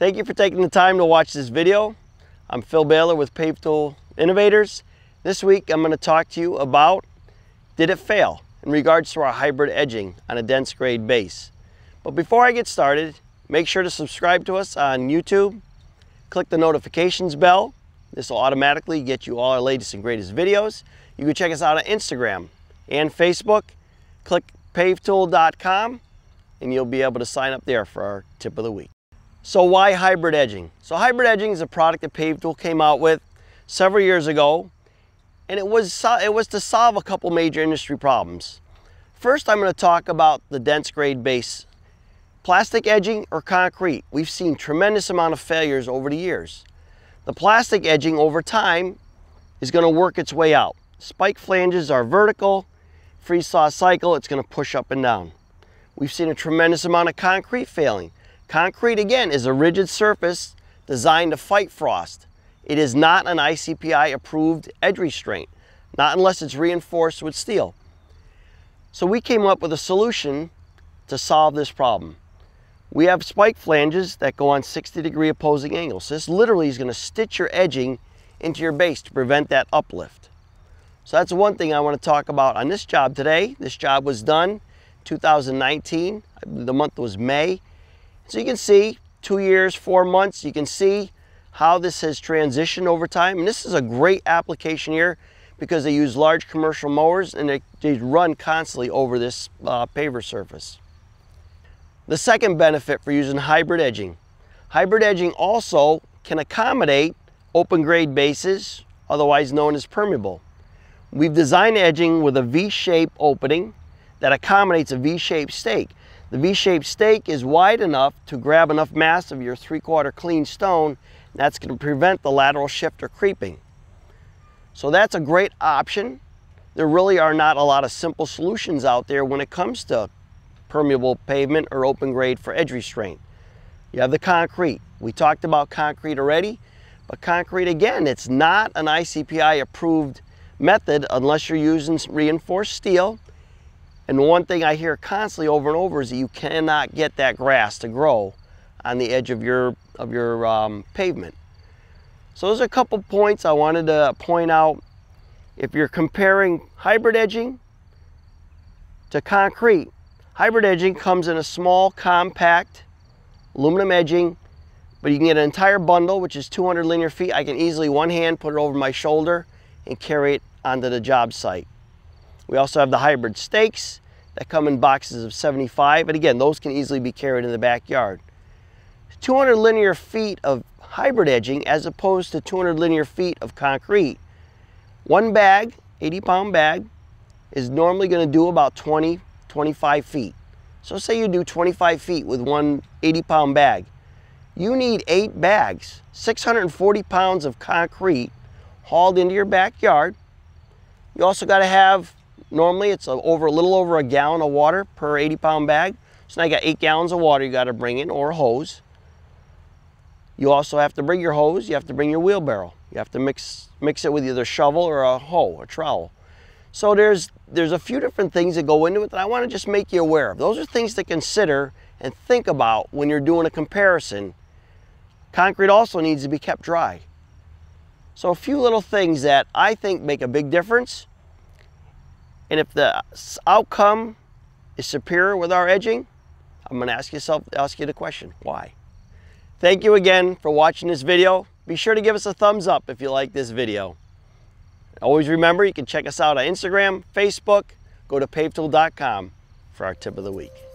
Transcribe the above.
Thank you for taking the time to watch this video. I'm Phil Baylor with Pave Tool Innovators. This week I'm going to talk to you about did it fail in regards to our hybrid edging on a dense grade base. But before I get started, make sure to subscribe to us on YouTube, click the notifications bell. This will automatically get you all our latest and greatest videos. You can check us out on Instagram and Facebook. Click pavetool.com and you'll be able to sign up there for our tip of the week. So why hybrid edging? So hybrid edging is a product that PaveTool came out with several years ago, and it was, it was to solve a couple major industry problems. First, I'm gonna talk about the dense grade base. Plastic edging or concrete, we've seen tremendous amount of failures over the years. The plastic edging over time is gonna work its way out. Spike flanges are vertical, freeze-thaw cycle, it's gonna push up and down. We've seen a tremendous amount of concrete failing. Concrete, again, is a rigid surface designed to fight frost. It is not an ICPI-approved edge restraint, not unless it's reinforced with steel. So we came up with a solution to solve this problem. We have spike flanges that go on 60 degree opposing angles. So this literally is gonna stitch your edging into your base to prevent that uplift. So that's one thing I wanna talk about on this job today. This job was done 2019, the month was May. So you can see two years, four months, you can see how this has transitioned over time. And this is a great application here because they use large commercial mowers and they, they run constantly over this uh, paver surface. The second benefit for using hybrid edging. Hybrid edging also can accommodate open grade bases, otherwise known as permeable. We've designed edging with a V-shaped opening that accommodates a V-shaped stake. The V-shaped stake is wide enough to grab enough mass of your three-quarter clean stone. That's going to prevent the lateral shift or creeping. So that's a great option. There really are not a lot of simple solutions out there when it comes to permeable pavement or open grade for edge restraint. You have the concrete. We talked about concrete already, but concrete again, it's not an ICPI approved method unless you're using reinforced steel and one thing I hear constantly over and over is that you cannot get that grass to grow on the edge of your, of your um, pavement. So those are a couple points I wanted to point out. If you're comparing hybrid edging to concrete, hybrid edging comes in a small, compact, aluminum edging, but you can get an entire bundle, which is 200 linear feet. I can easily one hand put it over my shoulder and carry it onto the job site. We also have the hybrid stakes that come in boxes of 75, but again, those can easily be carried in the backyard. 200 linear feet of hybrid edging as opposed to 200 linear feet of concrete. One bag, 80 pound bag, is normally gonna do about 20, 25 feet. So say you do 25 feet with one 80 pound bag. You need eight bags, 640 pounds of concrete hauled into your backyard. You also gotta have Normally it's over a little over a gallon of water per 80 pound bag. So now you got eight gallons of water you got to bring in or a hose. You also have to bring your hose, you have to bring your wheelbarrow. You have to mix, mix it with either a shovel or a hoe, a trowel. So there's, there's a few different things that go into it that I want to just make you aware of. Those are things to consider and think about when you're doing a comparison. Concrete also needs to be kept dry. So a few little things that I think make a big difference and if the outcome is superior with our edging, I'm going to ask yourself, ask you the question, why? Thank you again for watching this video. Be sure to give us a thumbs up if you like this video. Always remember, you can check us out on Instagram, Facebook, go to pavetool.com for our tip of the week.